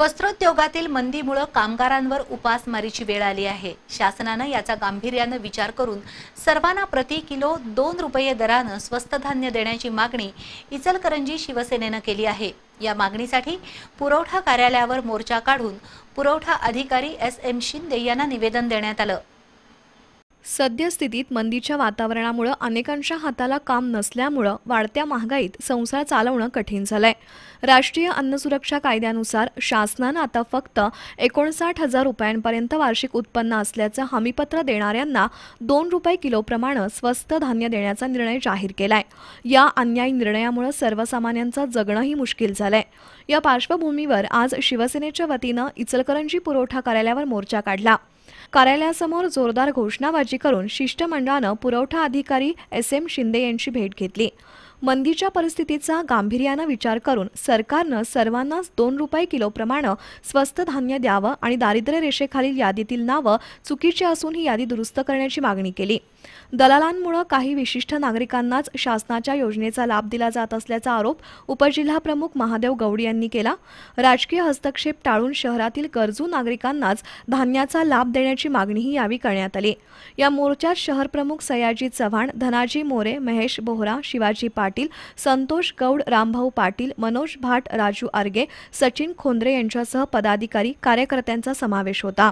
वस्त्रोद्योगातील मंदीमुळे कामगारांवर उपासमारीची वेळ आली आहे शासनानं याचा गांभीर्यानं विचार करून सर्वांना प्रति किलो दोन रुपये दरानं स्वस्त धान्य देण्याची मागणी इचलकरंजी शिवसेनेनं केली आहे या मागणीसाठी पुरवठा कार्यालयावर मोर्चा काढून पुरवठा अधिकारी एस एम शिंदे यांना निवेदन देण्यात आलं सद्यस्थितीत मंदीच्या वातावरणामुळं अनेकांच्या हाताला काम नसल्यामुळं वाढत्या महागाईत संसार चालवणं कठीण झालंय राष्ट्रीय अन्न सुरक्षा कायद्यानुसार शासनानं आता फक्त एकोणसाठ हजार रुपयांपर्यंत वार्षिक उत्पन्न असल्याचं हमीपत्र देणाऱ्यांना दोन रुपये किलोप्रमाणे स्वस्त धान्य देण्याचा निर्णय जाहीर केलाय या अन्यायी निर्णयामुळे सर्वसामान्यांचं जगणंही मुश्किल झालंय या पार्श्वभूमीवर आज शिवसेनेच्या वतीनं इचलकरंजी पुरवठा कार्यालयावर मोर्चा काढला कार्यालयासमोर जोरदार घोषणाबाजी करून शिष्टमंडळानं पुरवठा अधिकारी एस एम शिंदे यांची भेट घेतली मंदीच्या परिस्थितीचा गांभीर्यानं विचार करून सरकारनं सर्वांनाच दोन रुपये किलोप्रमाणे स्वस्त धान्य द्यावं आणि दारिद्र्य रेषेखालील यादीतील नावं चुकीची असून ही यादी दुरुस्त करण्याची मागणी केली दलालांमुळे काही विशिष्ट नागरिकांनाच शासनाच्या योजनेचा लाभ दिला जात असल्याचा आरोप उपजिल्हाप्रमुख महादेव गवडी यांनी केला राजकीय हस्तक्षेप टाळून शहरातील गरजू नागरिकांनाच धान्याचा लाभ देण्याची मागणीही यावेळी करण्यात आली या मोर्चात शहरप्रमुख सयाजी चव्हाण धनाजी मोरे महेश बोहरा शिवाजी पाटील संतोष गौड रामभाऊ पाटील मनोज भाट राजू आर्गे सचिन खोंद्रे यांच्यासह पदाधिकारी कार्यकर्त्यांचा समावेश होता